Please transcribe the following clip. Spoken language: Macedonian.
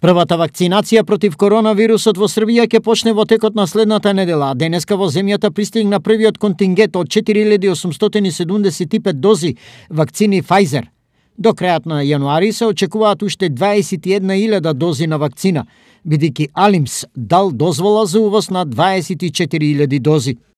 Првата вакцинација против коронавирусот во Србија ќе почне во текот на следната недела, а денеска во земјата пристигна првиот контингент од 4875 дози вакцини Pfizer. До крајот на јануари се очекуваат уште 21.000 дози на вакцина, бидејќи Алимс дал дозвола за увоз на 24.000 дози.